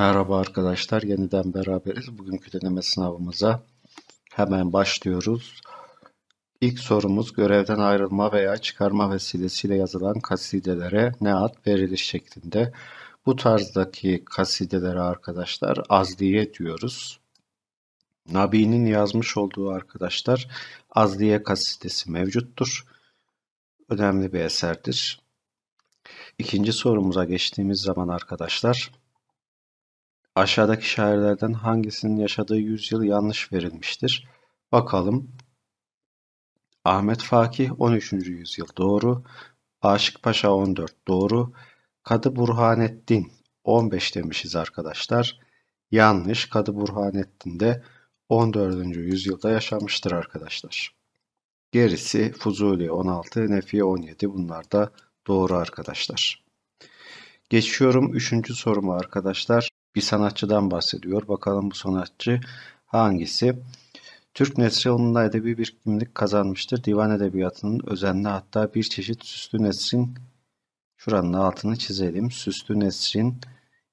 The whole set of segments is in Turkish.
Merhaba arkadaşlar, yeniden beraberiz. Bugünkü deneme sınavımıza hemen başlıyoruz. İlk sorumuz görevden ayrılma veya çıkarma vesilesiyle yazılan kasidelere ne ad verilir şeklinde. Bu tarzdaki kasidelere arkadaşlar azliye diyoruz. Nabi'nin yazmış olduğu arkadaşlar azliye kasidesi mevcuttur. Önemli bir eserdir. İkinci sorumuza geçtiğimiz zaman arkadaşlar Aşağıdaki şairlerden hangisinin yaşadığı yüzyıl yanlış verilmiştir? Bakalım. Ahmet Fakih 13. yüzyıl doğru. Aşık Paşa 14 doğru. Kadı Burhanettin 15 demişiz arkadaşlar. Yanlış. Kadı Burhanettin de 14. yüzyılda yaşamıştır arkadaşlar. Gerisi Fuzuli 16, Nefi 17 bunlar da doğru arkadaşlar. Geçiyorum 3. soruma arkadaşlar bir sanatçıdan bahsediyor. Bakalım bu sanatçı hangisi? Türk nesri edebi bir kimlik kazanmıştır. Divan edebiyatının özenli hatta bir çeşit süslü nesrin şuranın altını çizelim. Süslü nesrin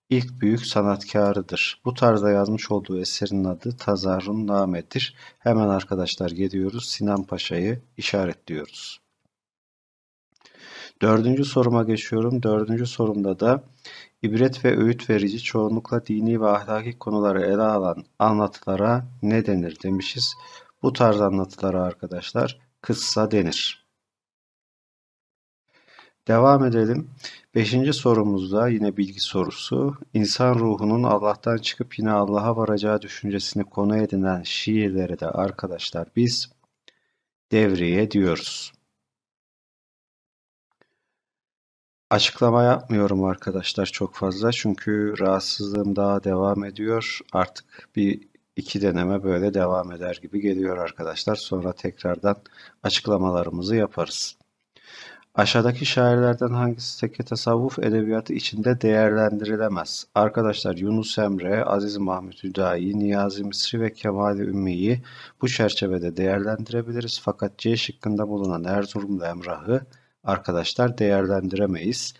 ilk büyük sanatkarıdır. Bu tarzda yazmış olduğu eserin adı Tazarrun Name'dir. Hemen arkadaşlar geliyoruz Sinan Paşa'yı işaretliyoruz. Dördüncü soruma geçiyorum. Dördüncü sorumda da ibret ve öğüt verici çoğunlukla dini ve ahlaki konuları ele alan anlatılara ne denir demişiz. Bu tarz anlatılara arkadaşlar kıssa denir. Devam edelim. Beşinci sorumuzda yine bilgi sorusu. İnsan ruhunun Allah'tan çıkıp yine Allah'a varacağı düşüncesini konu edinen şiirleri de arkadaşlar biz devriye diyoruz. Açıklama yapmıyorum arkadaşlar çok fazla çünkü rahatsızlığım daha devam ediyor. Artık bir iki deneme böyle devam eder gibi geliyor arkadaşlar. Sonra tekrardan açıklamalarımızı yaparız. Aşağıdaki şairlerden hangisi teke tasavvuf edebiyatı içinde değerlendirilemez? Arkadaşlar Yunus Emre, Aziz Mahmut Hüdayi, Niyazi Misri ve Kemal Ümmi'yi bu çerçevede değerlendirebiliriz. Fakat C şıkkında bulunan Erzurumlu Emrah'ı arkadaşlar değerlendiremeyiz.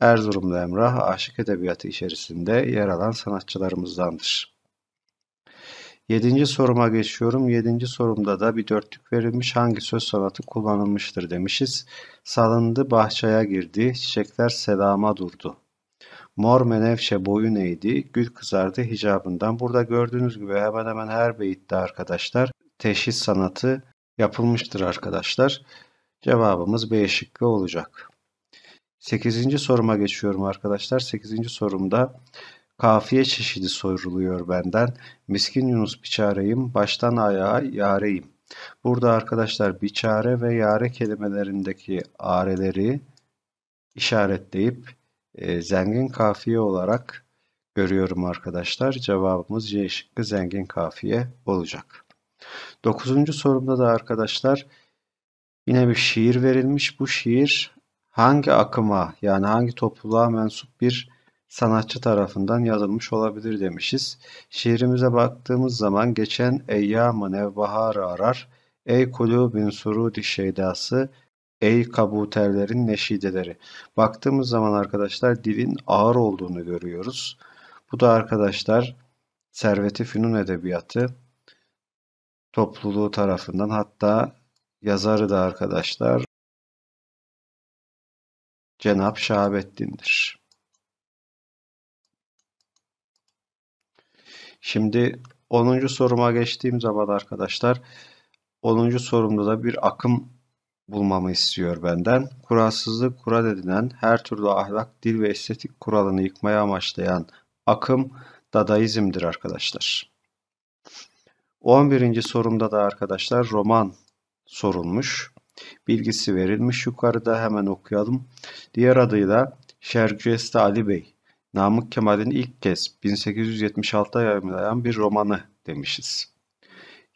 Erzurumlu Emrah aşık edebiyatı içerisinde yer alan sanatçılarımızdandır. Yedinci soruma geçiyorum. Yedinci sorumda da bir dörtlük verilmiş hangi söz sanatı kullanılmıştır demişiz. Salındı bahçeye girdi, çiçekler selama durdu. Mor menevşe boyun eğdi, gül kızardı hicabından. Burada gördüğünüz gibi hemen hemen her beyitte arkadaşlar teşhis sanatı yapılmıştır arkadaşlar. Cevabımız B şıkkı olacak. 8. soruma geçiyorum arkadaşlar. 8. sorumda kafiye çeşidi soruluyor benden. Miskin Yunus biçareyim, baştan ayağa yareyim. Burada arkadaşlar biçare ve yare kelimelerindeki areleri işaretleyip e, zengin kafiye olarak görüyorum arkadaşlar. Cevabımız C şıkkı zengin kafiye olacak. Dokuzuncu sorumda da arkadaşlar Yine bir şiir verilmiş. Bu şiir hangi akıma yani hangi topluluğa mensup bir sanatçı tarafından yazılmış olabilir demişiz. Şiirimize baktığımız zaman geçen eyyamı nevbaharı arar, ey kulübün surudi şeydası, ey kabuterlerin neşideleri. Baktığımız zaman arkadaşlar dilin ağır olduğunu görüyoruz. Bu da arkadaşlar Serveti Fünun Edebiyatı topluluğu tarafından hatta Yazarı da arkadaşlar Cenap Şahabettin'dir. Şimdi 10. soruma geçtiğim zaman arkadaşlar 10. sorumda da bir akım bulmamı istiyor benden. Kuralsızlık kural edinen her türlü ahlak, dil ve estetik kuralını yıkmaya amaçlayan akım dadaizmdir arkadaşlar. 11. sorumda da arkadaşlar roman sorulmuş. Bilgisi verilmiş yukarıda hemen okuyalım. Diğer adıyla Şergüeste Ali Bey, Namık Kemal'in ilk kez 1876'da yayımlayan bir romanı demişiz.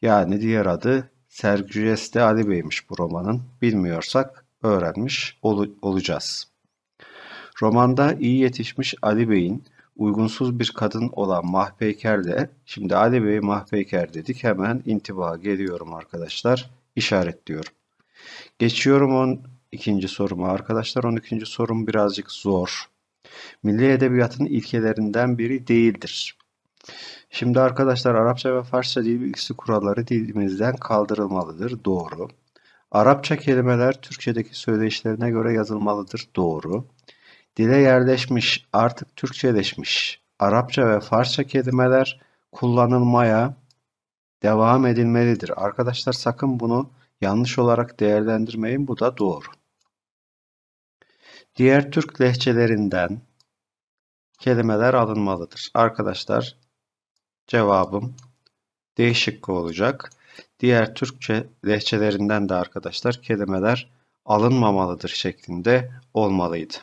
Yani diğer adı Sergüeste Ali Bey'miş bu romanın. Bilmiyorsak öğrenmiş ol olacağız. Romanda iyi yetişmiş Ali Bey'in uygunsuz bir kadın olan Mahpeyker'le, şimdi Ali Bey Mahpeyker dedik hemen intiba geliyorum arkadaşlar işaretliyorum. Geçiyorum 12. soruma arkadaşlar. 12. sorum birazcık zor. Milli edebiyatın ilkelerinden biri değildir. Şimdi arkadaşlar Arapça ve Farsça dil bilgisi kuralları dilimizden kaldırılmalıdır. Doğru. Arapça kelimeler Türkçedeki söyleyişlerine göre yazılmalıdır. Doğru. Dile yerleşmiş, artık Türkçeleşmiş Arapça ve Farsça kelimeler kullanılmaya devam edilmelidir. Arkadaşlar sakın bunu yanlış olarak değerlendirmeyin. Bu da doğru. Diğer Türk lehçelerinden kelimeler alınmalıdır. Arkadaşlar cevabım değişik olacak. Diğer Türkçe lehçelerinden de arkadaşlar kelimeler alınmamalıdır şeklinde olmalıydı.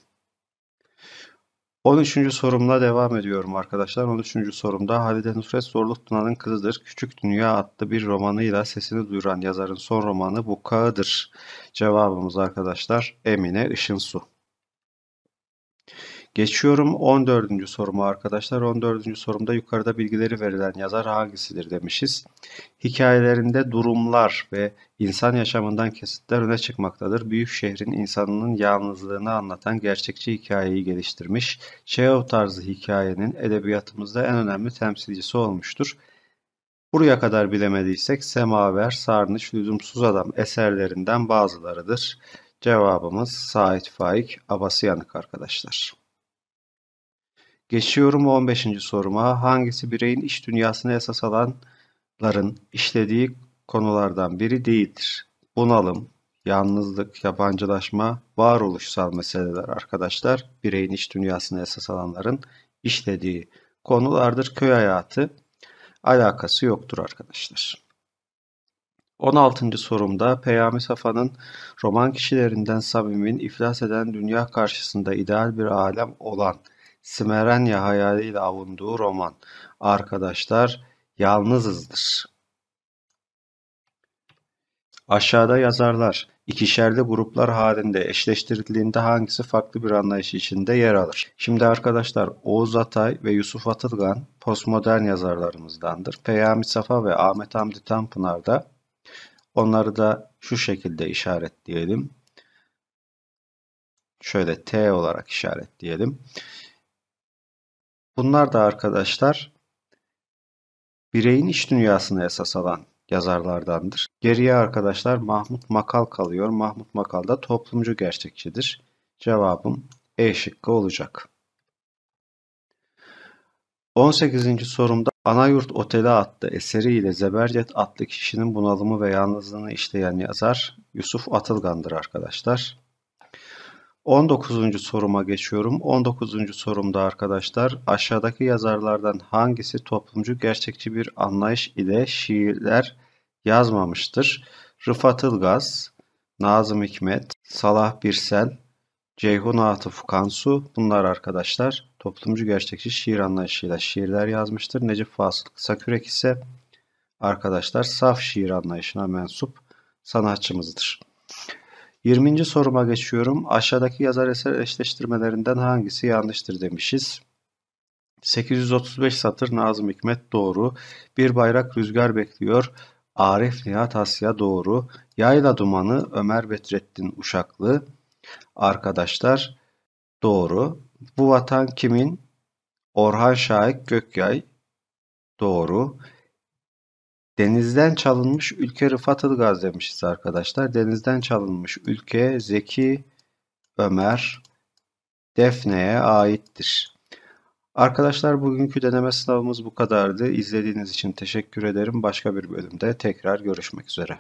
13. sorumla devam ediyorum arkadaşlar. 13. sorumda Halide Nusret Zorluk Tuna'nın kızıdır. Küçük Dünya adlı bir romanıyla sesini duyuran yazarın son romanı bu kağıdır. Cevabımız arkadaşlar Emine Işınsu. Geçiyorum 14. soruma arkadaşlar. 14. sorumda yukarıda bilgileri verilen yazar hangisidir demişiz. Hikayelerinde durumlar ve insan yaşamından kesitler öne çıkmaktadır. Büyük şehrin insanının yalnızlığını anlatan gerçekçi hikayeyi geliştirmiş. Chekhov tarzı hikayenin edebiyatımızda en önemli temsilcisi olmuştur. Buraya kadar bilemediysek Semaver, Sarnıç, Lüzumsuz Adam eserlerinden bazılarıdır. Cevabımız Sait Faik Abasıyanık arkadaşlar. Geçiyorum 15. soruma. Hangisi bireyin iş dünyasına esas alanların işlediği konulardan biri değildir? Bunalım, yalnızlık, yabancılaşma, varoluşsal meseleler arkadaşlar bireyin iş dünyasına esas alanların işlediği konulardır. Köy hayatı alakası yoktur arkadaşlar. 16. sorumda Peyami Safa'nın roman kişilerinden Samim'in iflas eden dünya karşısında ideal bir alem olan Simerenya hayaliyle avunduğu roman. Arkadaşlar yalnızızdır. Aşağıda yazarlar ikişerli gruplar halinde eşleştirildiğinde hangisi farklı bir anlayış içinde yer alır? Şimdi arkadaşlar Oğuz Atay ve Yusuf Atılgan postmodern yazarlarımızdandır. Peyami Safa ve Ahmet Hamdi Tanpınar da onları da şu şekilde işaretleyelim. Şöyle T olarak işaretleyelim. Bunlar da arkadaşlar bireyin iç dünyasına esas alan yazarlardandır. Geriye arkadaşlar Mahmut Makal kalıyor. Mahmut Makal da toplumcu gerçekçidir. Cevabım E şıkkı olacak. 18. sorumda Anayurt Oteli adlı eseriyle Zebercet adlı kişinin bunalımı ve yalnızlığını işleyen yazar Yusuf Atılgan'dır arkadaşlar. 19. soruma geçiyorum. 19. sorumda arkadaşlar aşağıdaki yazarlardan hangisi toplumcu gerçekçi bir anlayış ile şiirler yazmamıştır? Rıfat Ilgaz, Nazım Hikmet, Salah Birsel, Ceyhun Atıf Kansu bunlar arkadaşlar toplumcu gerçekçi şiir anlayışıyla şiirler yazmıştır. Necip Fasıl Kısakürek ise arkadaşlar saf şiir anlayışına mensup sanatçımızdır. 20. soruma geçiyorum. Aşağıdaki yazar eser eşleştirmelerinden hangisi yanlıştır demişiz. 835 satır Nazım Hikmet doğru. Bir bayrak rüzgar bekliyor. Arif Nihat Asya doğru. Yayla dumanı Ömer Bedrettin Uşaklı. Arkadaşlar doğru. Bu vatan kimin? Orhan Şahik Gökyay doğru. Denizden çalınmış ülke Rıfat Ilgaz demişiz arkadaşlar. Denizden çalınmış ülke Zeki Ömer Defne'ye aittir. Arkadaşlar bugünkü deneme sınavımız bu kadardı. İzlediğiniz için teşekkür ederim. Başka bir bölümde tekrar görüşmek üzere.